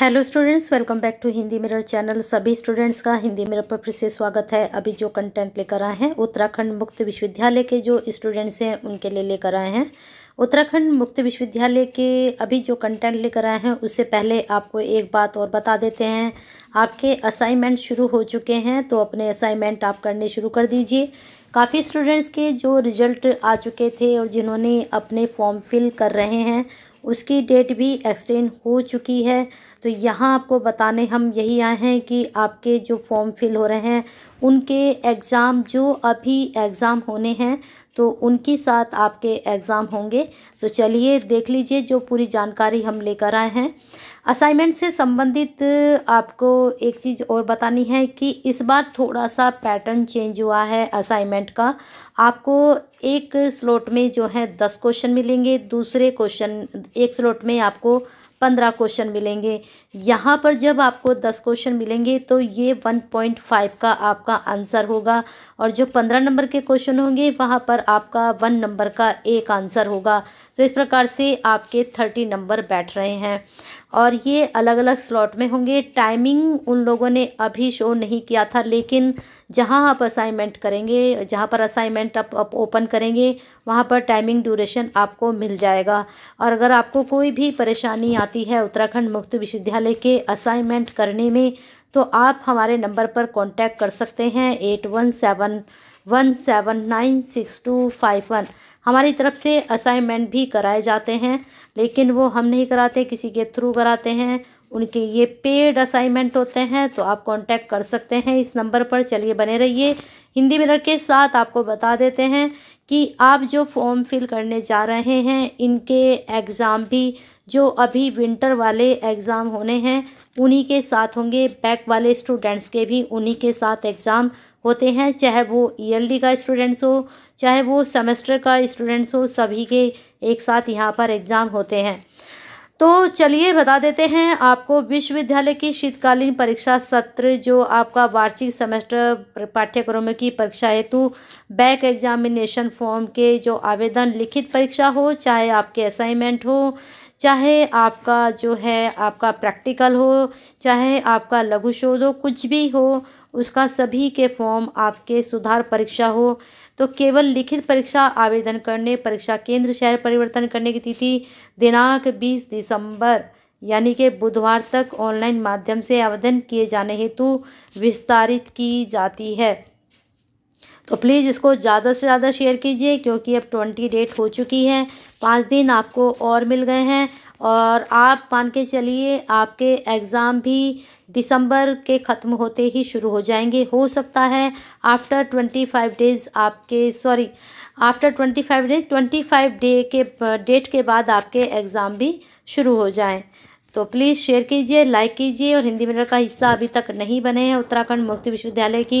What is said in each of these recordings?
hello students welcome back to Hindi mirror channel सभी students का Hindi mirror पर फिर से स्वागत है अभी जो कंटेंट लेकर आए हैं उत्तराखंड मुक्त विश्वविद्यालय के जो स्टूडेंट्स हैं उनके लिए लेकर आए हैं उत्तराखंड मुक्त विश्वविद्यालय के अभी जो कंटेंट लेकर आए हैं उससे पहले आपको एक बात और बता देते हैं आपके असाइनमेंट शुरू हो चुके हैं तो अपने असाइनमेंट आप करने शुरू कर दीजिए काफ़ी स्टूडेंट्स के जो रिज़ल्ट आ चुके थे और जिन्होंने अपने फॉर्म फिल कर रहे हैं उसकी डेट भी एक्सटेंड हो चुकी है तो यहाँ आपको बताने हम यही आए हैं कि आपके जो फॉर्म फिल हो रहे हैं उनके एग्ज़ाम जो अभी एग्ज़ाम होने हैं तो उनके साथ आपके एग्ज़ाम होंगे तो चलिए देख लीजिए जो पूरी जानकारी हम लेकर आए हैं असाइनमेंट से संबंधित आपको एक चीज़ और बतानी है कि इस बार थोड़ा सा पैटर्न चेंज हुआ है असाइनमेंट का आपको एक स्लॉट में जो है दस क्वेश्चन मिलेंगे दूसरे क्वेश्चन एक स्लॉट में आपको पंद्रह क्वेश्चन मिलेंगे यहाँ पर जब आपको दस क्वेश्चन मिलेंगे तो ये वन पॉइंट फाइव का आपका आंसर होगा और जो पंद्रह नंबर के क्वेश्चन होंगे वहाँ पर आपका वन नंबर का एक आंसर होगा तो इस प्रकार से आपके थर्टी नंबर बैठ रहे हैं और ये अलग अलग स्लॉट में होंगे टाइमिंग उन लोगों ने अभी शो नहीं किया था लेकिन जहाँ आप असाइनमेंट करेंगे जहाँ पर असाइनमेंट आप ओपन करेंगे वहाँ पर टाइमिंग ड्यूरेशन आपको मिल जाएगा और अगर आपको कोई भी परेशानी आती जाती है उत्तराखंड मुक्त विश्वविद्यालय के असाइनमेंट करने में तो आप हमारे नंबर पर कांटेक्ट कर सकते हैं at one seven one seven nine six two five one हमारी तरफ से असाइनमेंट भी कराए जाते हैं लेकिन वो हम नहीं कराते किसी के थ्रू कराते हैं उनके ये पेड असाइनमेंट होते हैं तो आप कांटेक्ट कर सकते हैं इस नंबर पर चलिए बने रहिए हिंदी मिलर के साथ आपको बता देते हैं कि आप जो फॉर्म फिल करने जा रहे हैं इनके एग्ज़ाम भी जो अभी विंटर वाले एग्ज़ाम होने हैं उन्हीं के साथ होंगे बैक वाले स्टूडेंट्स के भी उन्हीं के साथ एग्ज़ाम होते हैं चाहे वो ई का स्टूडेंट्स हो चाहे वो सेमेस्टर का स्टूडेंट्स हो सभी के एक साथ यहाँ पर एग्ज़ाम होते हैं तो चलिए बता देते हैं आपको विश्वविद्यालय की शीतकालीन परीक्षा सत्र जो आपका वार्षिक सेमेस्टर पाठ्यक्रमों की परीक्षा हेतु बैक एग्जामिनेशन फॉर्म के जो आवेदन लिखित परीक्षा हो चाहे आपके असाइनमेंट हो चाहे आपका जो है आपका प्रैक्टिकल हो चाहे आपका लघु शोध हो कुछ भी हो उसका सभी के फॉर्म आपके सुधार परीक्षा हो तो केवल लिखित परीक्षा आवेदन करने परीक्षा केंद्र शहर परिवर्तन करने की तिथि दिनांक बीस दिसंबर यानी कि बुधवार तक ऑनलाइन माध्यम से आवेदन किए जाने हेतु विस्तारित की जाती है तो प्लीज़ इसको ज़्यादा से ज़्यादा शेयर कीजिए क्योंकि अब ट्वेंटी डेट हो चुकी है पाँच दिन आपको और मिल गए हैं और आप मान के चलिए आपके एग्ज़ाम भी दिसंबर के ख़त्म होते ही शुरू हो जाएंगे हो सकता है आफ्टर ट्वेंटी फाइव डेज़ आपके sorry after twenty five days twenty five day के डेट के बाद आपके एग्ज़ाम भी शुरू हो जाएँ तो प्लीज़ शेयर कीजिए लाइक कीजिए और हिंदी मिनर का हिस्सा अभी तक नहीं बने हैं उत्तराखंड मुक्ति विश्वविद्यालय की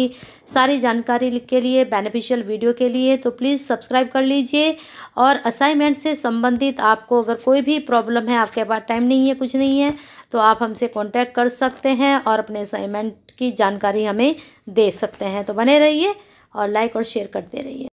सारी जानकारी के लिए बेनिफिशियल वीडियो के लिए तो प्लीज़ सब्सक्राइब कर लीजिए और असाइनमेंट से संबंधित आपको अगर कोई भी प्रॉब्लम है आपके पास टाइम नहीं है कुछ नहीं है तो आप हमसे कॉन्टैक्ट कर सकते हैं और अपने असाइनमेंट की जानकारी हमें दे सकते हैं तो बने रहिए और लाइक और शेयर करते रहिए